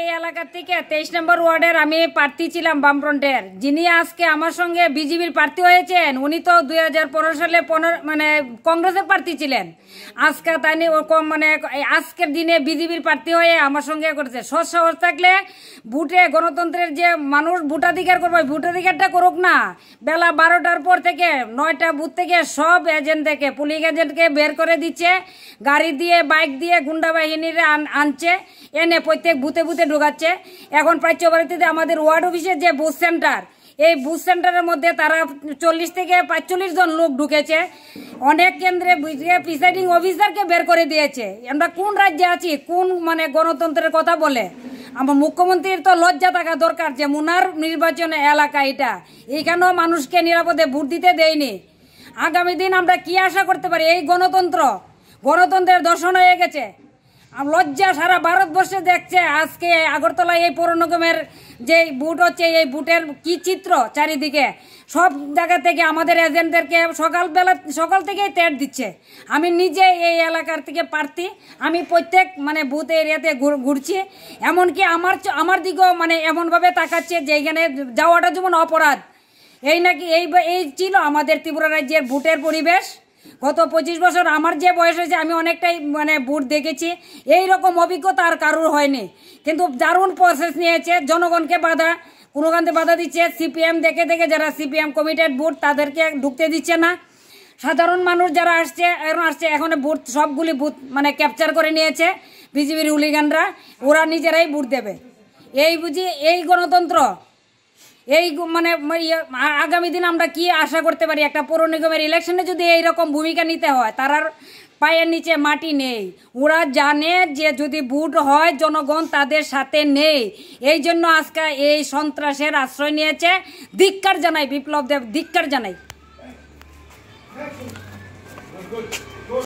এই এলাকার থেকে তেইশ নম্বর ওয়ার্ডের আমি প্রার্থী ছিলাম বামফ্রন্টের যিনি আজকে আমার সঙ্গে বিজেপির প্রার্থী হয়েছেন উনি তো দুই সালে পনেরো মানে কংগ্রেসের প্রার্থী ছিলেন আজকে তাই ওরকম মানে আজকের দিনে বিজেপির প্রার্থী হয়ে আমার সঙ্গে করেছে সৎ সহজ থাকলে ভোটে গণতন্ত্রের যে মানুষ ভোটাধিকার করবে ভোটাধিকারটা করুক না বেলা বারোটার পর থেকে নয়টা বুথ থেকে সব এজেন্ট থেকে পুলিশ এজেন্টকে বের করে দিচ্ছে গাড়ি দিয়ে বাইক দিয়ে গুন্ডা বাহিনীরা আনছে এনে প্রত্যেক বুথে বুথে ঢোকাচ্ছে এখন ভারতীতে আমাদের ওয়ার্ড অফিসের যে বুথ সেন্টার এই বুথ সেন্টারের মধ্যে তারা চল্লিশ থেকে পাঁচচল্লিশ জন লোক ঢুকেছে অনেক কেন্দ্রে প্রিসাইডিং অফিসারকে বের করে দিয়েছে আমরা কোন রাজ্যে আছি কোন মানে গণতন্ত্রের কথা বলে আমার মুখ্যমন্ত্রীর তো লজ্জা থাকা দরকার যে মুনার নির্বাচনে এলাকা এটা এখানেও মানুষকে নিরাপদে ভোট দিতে দেয়নি আগামী দিন আমরা কি আশা করতে পারি এই গণতন্ত্র গণতন্ত্রের দর্শন হয়ে গেছে লজ্জা সারা ভারতবর্ষে দেখছে আজকে আগরতলায় এই পৌর যে বুট হচ্ছে এই বুটের কি চিত্র চারিদিকে সব জায়গা থেকে আমাদের এজেন্টদেরকে সকালবেলা সকাল থেকেই তেট দিচ্ছে আমি নিজে এই এলাকার থেকে পারতি আমি প্রত্যেক মানে বুথ এরিয়াতে ঘুরছি এমনকি আমার আমার দিকেও মানে এমনভাবে তাকাচ্ছে যে এখানে যাওয়াটা যেমন অপরাধ এই নাকি এই এই ছিল আমাদের ত্রিপুরা রাজ্যের বুটের পরিবেশ গত পঁচিশ বছর আমার যে বয়স হয়েছে আমি অনেকটাই মানে বুট দেখেছি এই রকম অভিজ্ঞতা আর কারোর হয়নি কিন্তু দারুণ প্রসেস নিয়েছে জনগণকে বাধা কোনোখানতে বাধা দিচ্ছে সিপিএম দেখে দেখে যারা সিপিএম কমিটেড বুট তাদেরকে ঢুকতে দিচ্ছে না সাধারণ মানুষ যারা আসছে এখন আসছে এখন বুট সবগুলি বুথ মানে ক্যাপচার করে নিয়েছে বিজেপির উলিগানরা ওরা নিজেরাই বুট দেবে এই বুঝি এই গণতন্ত্র এই মানে ইয়ে, আগামী দিন আমরা কি আশা করতে পারি একটা পৌর নিগমের ইলেকশনে যদি এইরকম ভূমিকা নিতে হয় তারার পায়ের নিচে মাটি নেই ওরা জানে যে যদি ভোট হয় জনগণ তাদের সাথে নেই এই জন্য আজকে এই সন্ত্রাসের আশ্রয় নিয়েছে ধিক্কার জানাই বিপ্লব দেব ধিক্কার জানাই